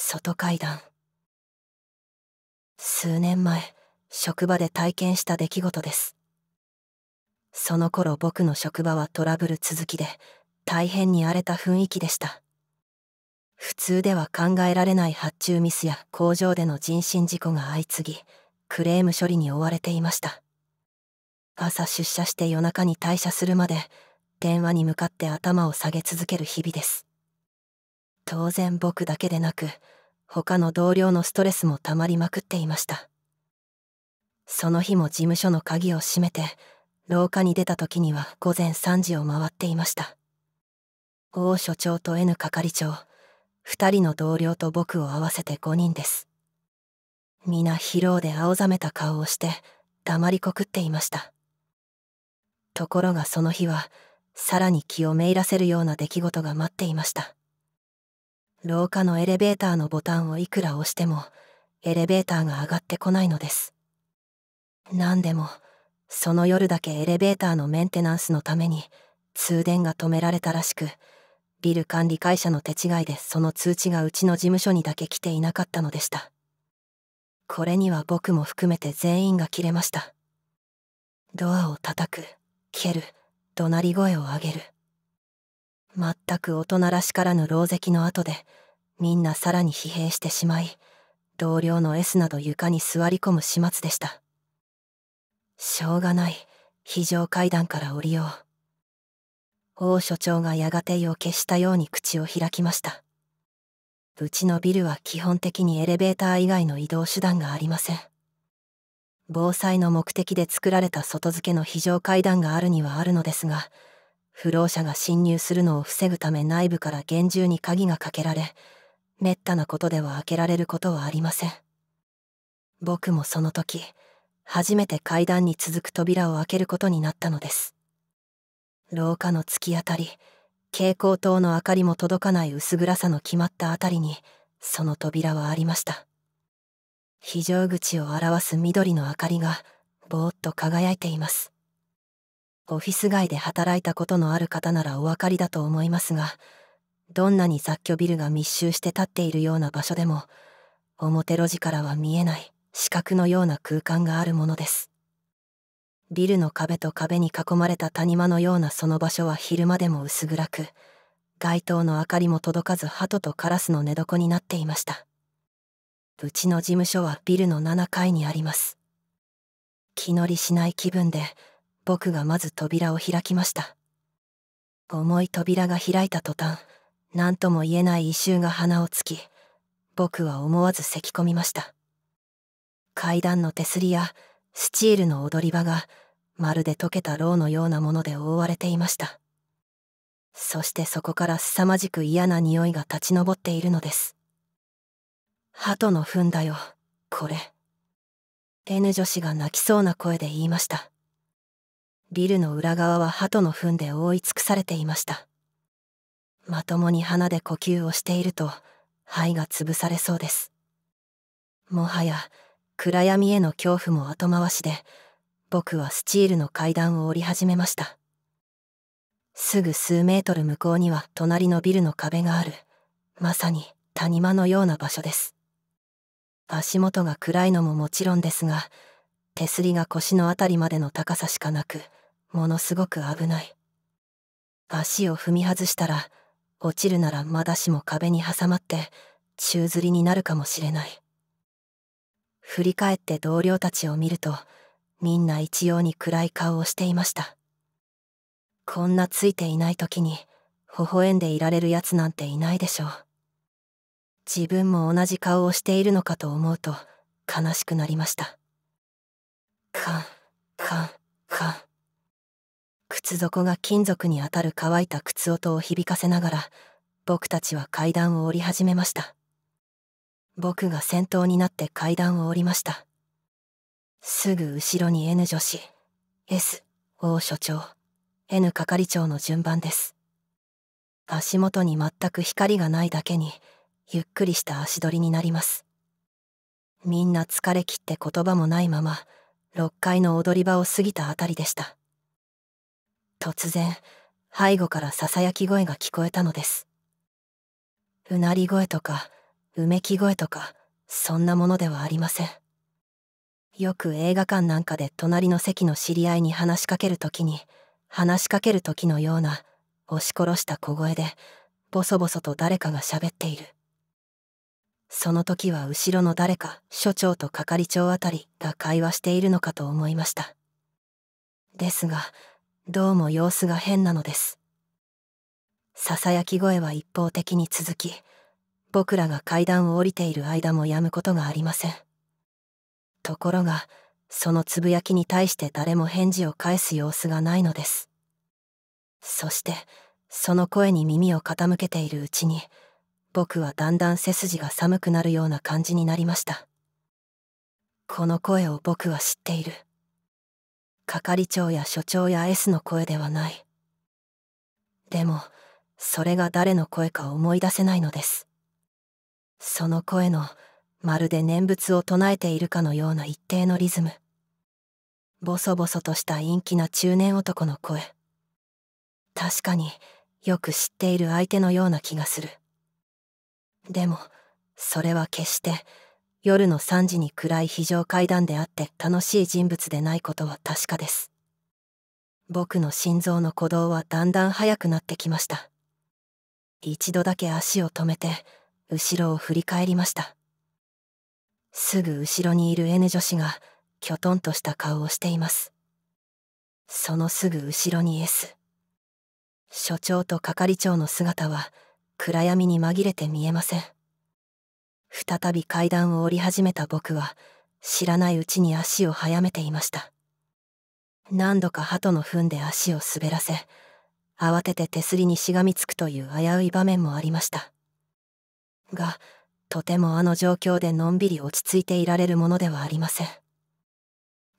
外階段数年前職場で体験した出来事ですその頃僕の職場はトラブル続きで大変に荒れた雰囲気でした普通では考えられない発注ミスや工場での人身事故が相次ぎクレーム処理に追われていました朝出社して夜中に退社するまで電話に向かって頭を下げ続ける日々です当然僕だけでなく他の同僚のストレスもたまりまくっていましたその日も事務所の鍵を閉めて廊下に出た時には午前3時を回っていました王所長と N 係長2人の同僚と僕を合わせて5人です皆疲労で青ざめた顔をして黙りこくっていましたところがその日はさらに気をめいらせるような出来事が待っていました廊下のエレベーターのボタンをいくら押してもエレベーターが上がってこないのです何でもその夜だけエレベーターのメンテナンスのために通電が止められたらしくビル管理会社の手違いでその通知がうちの事務所にだけ来ていなかったのでしたこれには僕も含めて全員が切れましたドアを叩く蹴る怒鳴り声を上げる全く大人らしからぬ狼藉の後でみんなさらに疲弊してしまい同僚の S など床に座り込む始末でしたしょうがない非常階段から降りよう王所長がやがて意を決したように口を開きましたうちのビルは基本的にエレベーター以外の移動手段がありません防災の目的で作られた外付けの非常階段があるにはあるのですが不老者が侵入するのを防ぐため内部から厳重に鍵がかけられ滅多なことでは開けられることはありません僕もその時初めて階段に続く扉を開けることになったのです廊下の突き当たり蛍光灯の明かりも届かない薄暗さの決まった辺りにその扉はありました非常口を表す緑の明かりがぼーっと輝いていますオフィス街で働いたことのある方ならお分かりだと思いますがどんなに雑居ビルが密集して立っているような場所でも表路地からは見えない四角のような空間があるものですビルの壁と壁に囲まれた谷間のようなその場所は昼間でも薄暗く街灯の明かりも届かず鳩とカラスの寝床になっていましたうちの事務所はビルの7階にあります気乗りしない気分で僕がまず扉を開きました重い扉が開いた途端何とも言えない異臭が鼻をつき僕は思わず咳き込みました階段の手すりやスチールの踊り場がまるで溶けたろうのようなもので覆われていましたそしてそこから凄まじく嫌な匂いが立ち上っているのです鳩の糞だよこれ N 女子が泣きそうな声で言いましたビルの裏側は鳩の糞で覆い尽くされていましたまともに花で呼吸をしていると肺が潰されそうですもはや暗闇への恐怖も後回しで僕はスチールの階段を降り始めましたすぐ数メートル向こうには隣のビルの壁があるまさに谷間のような場所です足元が暗いのももちろんですが手すりが腰の辺りまでの高さしかなくものすごく危ない足を踏み外したら落ちるならまだしも壁に挟まって宙づりになるかもしれない振り返って同僚たちを見るとみんな一様に暗い顔をしていましたこんなついていない時に微笑んでいられるやつなんていないでしょう自分も同じ顔をしているのかと思うと悲しくなりましたカンカンカン靴底が金属に当たる乾いた靴音を響かせながら僕たちは階段を降り始めました僕が先頭になって階段を降りましたすぐ後ろに N 女子 SO 所長 N 係長の順番です足元に全く光がないだけにゆっくりした足取りになりますみんな疲れきって言葉もないまま6階の踊り場を過ぎたあたりでした突然背後からささやき声が聞こえたのですうなり声とかうめき声とかそんなものではありませんよく映画館なんかで隣の席の知り合いに話しかける時に話しかける時のような押し殺した小声でボソボソと誰かが喋っているその時は後ろの誰か所長と係長あたりが会話しているのかと思いましたですがどうも様子が変なのです。囁き声は一方的に続き、僕らが階段を降りている間も止むことがありません。ところが、そのつぶやきに対して誰も返事を返す様子がないのです。そして、その声に耳を傾けているうちに、僕はだんだん背筋が寒くなるような感じになりました。この声を僕は知っている。係長や所長や S の声ではない。でも、それが誰の声か思い出せないのです。その声の、まるで念仏を唱えているかのような一定のリズム。ボソボソとした陰気な中年男の声。確かに、よく知っている相手のような気がする。でも、それは決して、夜の3時に暗い非常階段であって楽しい人物でないことは確かです。僕の心臓の鼓動はだんだん速くなってきました。一度だけ足を止めて、後ろを振り返りました。すぐ後ろにいる N 女子が、きょとんとした顔をしています。そのすぐ後ろに S。所長と係長の姿は、暗闇に紛れて見えません。再び階段を降り始めた僕は知らないうちに足を速めていました何度か鳩の糞で足を滑らせ慌てて手すりにしがみつくという危うい場面もありましたがとてもあの状況でのんびり落ち着いていられるものではありません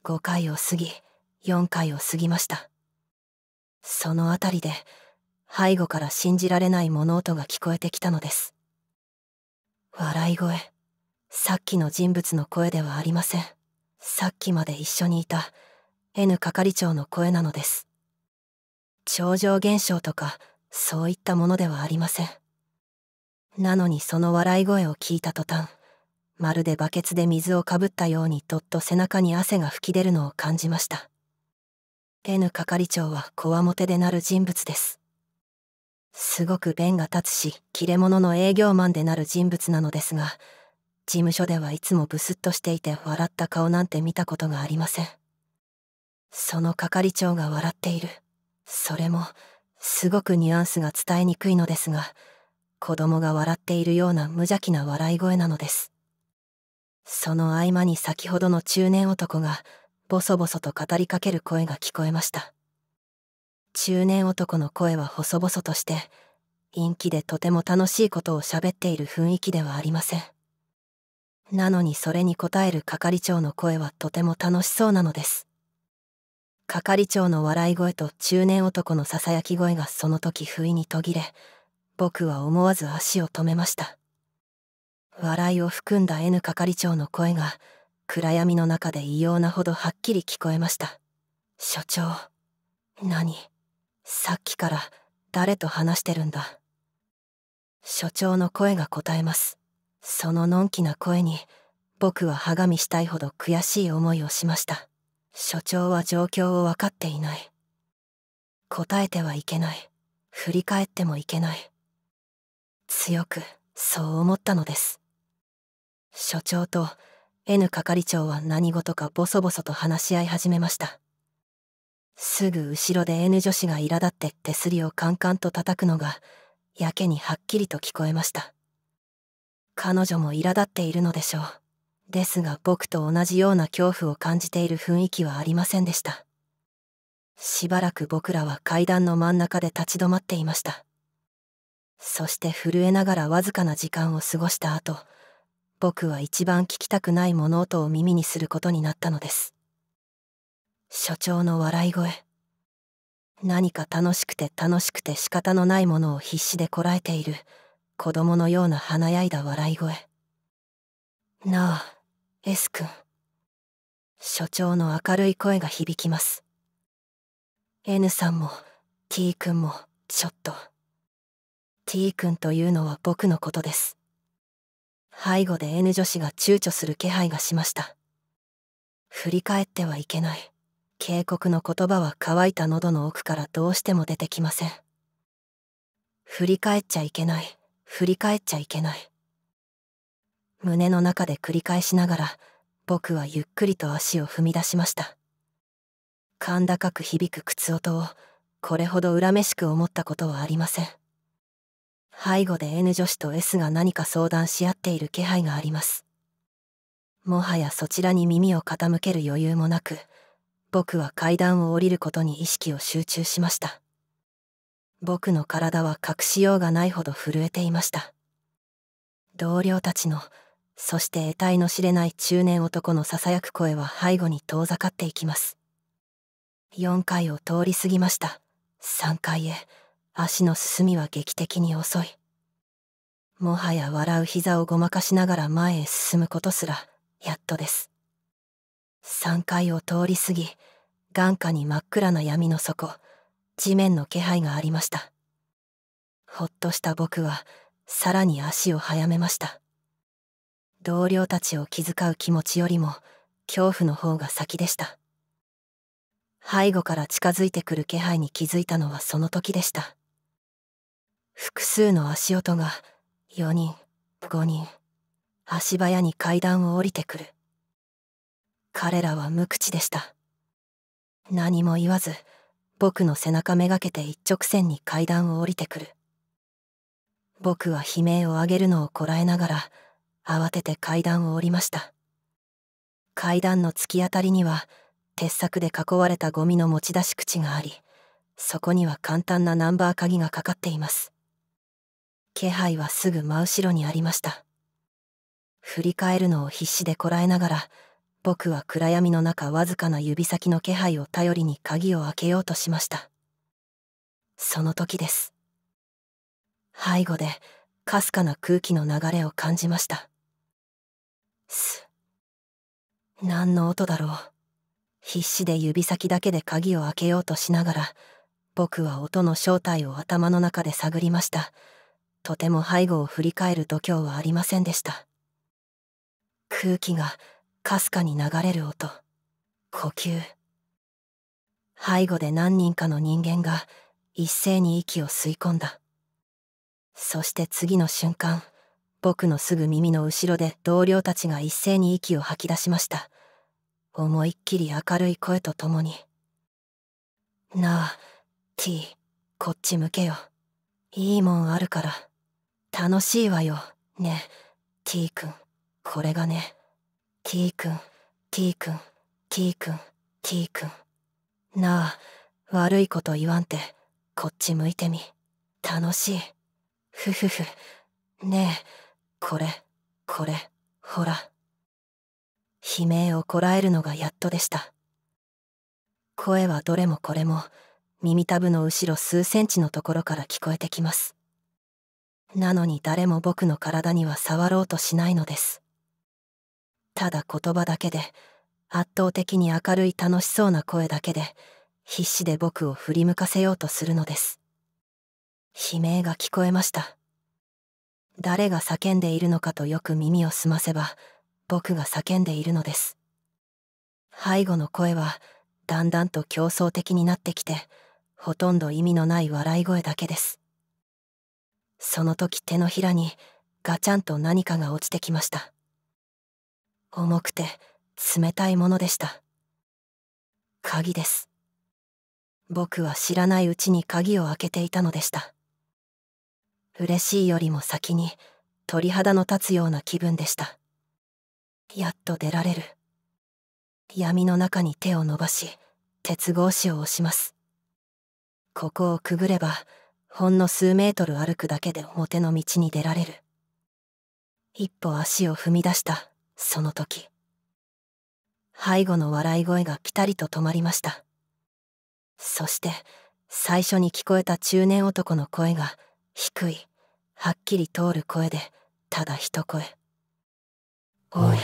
5回を過ぎ4回を過ぎましたその辺りで背後から信じられない物音が聞こえてきたのです笑い声さっきの人物の声ではありませんさっきまで一緒にいた N 係長の声なのです超常現象とかそういったものではありませんなのにその笑い声を聞いた途端まるでバケツで水をかぶったようにどっと背中に汗が吹き出るのを感じました N 係長はこわもてでなる人物ですすごく弁が立つし切れ者の営業マンでなる人物なのですが事務所ではいつもブスッとしていて笑った顔なんて見たことがありませんその係長が笑っているそれもすごくニュアンスが伝えにくいのですが子供が笑っているような無邪気な笑い声なのですその合間に先ほどの中年男がボソボソと語りかける声が聞こえました中年男の声は細々として陰気でとても楽しいことを喋っている雰囲気ではありませんなのにそれに応える係長の声はとても楽しそうなのです係長の笑い声と中年男のささやき声がその時不意に途切れ僕は思わず足を止めました笑いを含んだ N 係長の声が暗闇の中で異様なほどはっきり聞こえました所長何さっきから誰と話してるんだ所長の声が答えますそののんきな声に僕は歯がみしたいほど悔しい思いをしました所長は状況を分かっていない答えてはいけない振り返ってもいけない強くそう思ったのです所長と N 係長は何事かボソボソと話し合い始めましたすぐ後ろで N 女子が苛立って手すりをカンカンと叩くのがやけにはっきりと聞こえました彼女も苛立っているのでしょうですが僕と同じような恐怖を感じている雰囲気はありませんでしたしばらく僕らは階段の真ん中で立ち止まっていましたそして震えながらわずかな時間を過ごした後僕は一番聞きたくない物音を耳にすることになったのです所長の笑い声何か楽しくて楽しくて仕方のないものを必死でこらえている子供のような華やいだ笑い声なあ S 君所長の明るい声が響きます N さんも T 君もちょっと T 君というのは僕のことです背後で N 女子が躊躇する気配がしました振り返ってはいけない警告の言葉は乾いた喉の奥からどうしても出てきません振り返っちゃいけない振り返っちゃいけない胸の中で繰り返しながら僕はゆっくりと足を踏み出しました甲高く響く靴音をこれほど恨めしく思ったことはありません背後で N 女子と S が何か相談し合っている気配がありますもはやそちらに耳を傾ける余裕もなく僕は階段を降りることに意識を集中しました僕の体は隠しようがないほど震えていました同僚たちのそして得体の知れない中年男のささやく声は背後に遠ざかっていきます4階を通り過ぎました3階へ足の進みは劇的に遅いもはや笑う膝をごまかしながら前へ進むことすらやっとです3階を通り過ぎ眼下に真っ暗な闇の底地面の気配がありましたほっとした僕はさらに足を早めました同僚たちを気遣う気持ちよりも恐怖の方が先でした背後から近づいてくる気配に気づいたのはその時でした複数の足音が4人5人足早に階段を降りてくる彼らは無口でした何も言わず僕の背中めがけて一直線に階段を降りてくる僕は悲鳴を上げるのをこらえながら慌てて階段を降りました階段の突き当たりには鉄柵で囲われたゴミの持ち出し口がありそこには簡単なナンバー鍵がかかっています気配はすぐ真後ろにありました振り返るのを必死でこらえながら僕は暗闇の中わずかな指先の気配を頼りに鍵を開けようとしましたその時です背後でかすかな空気の流れを感じましたす何の音だろう必死で指先だけで鍵を開けようとしながら僕は音の正体を頭の中で探りましたとても背後を振り返る度胸はありませんでした空気がかすかに流れる音呼吸背後で何人かの人間が一斉に息を吸い込んだそして次の瞬間僕のすぐ耳の後ろで同僚たちが一斉に息を吐き出しました思いっきり明るい声とともに「なあ T こっち向けよいいもんあるから楽しいわよね T 君これがね」T 君 T 君 T 君 T 君なあ悪いこと言わんてこっち向いてみ楽しいふふふねえこれこれほら悲鳴をこらえるのがやっとでした声はどれもこれも耳たぶの後ろ数センチのところから聞こえてきますなのに誰も僕の体には触ろうとしないのですただ言葉だけで圧倒的に明るい楽しそうな声だけで必死で僕を振り向かせようとするのです悲鳴が聞こえました誰が叫んでいるのかとよく耳を澄ませば僕が叫んでいるのです背後の声はだんだんと競争的になってきてほとんど意味のない笑い声だけですその時手のひらにガチャンと何かが落ちてきました重くて冷たいものでした鍵です僕は知らないうちに鍵を開けていたのでした嬉しいよりも先に鳥肌の立つような気分でしたやっと出られる闇の中に手を伸ばし鉄格子を押しますここをくぐればほんの数メートル歩くだけで表の道に出られる一歩足を踏み出したその時背後の笑い声がピタリと止まりましたそして最初に聞こえた中年男の声が低いはっきり通る声でただ一声「おい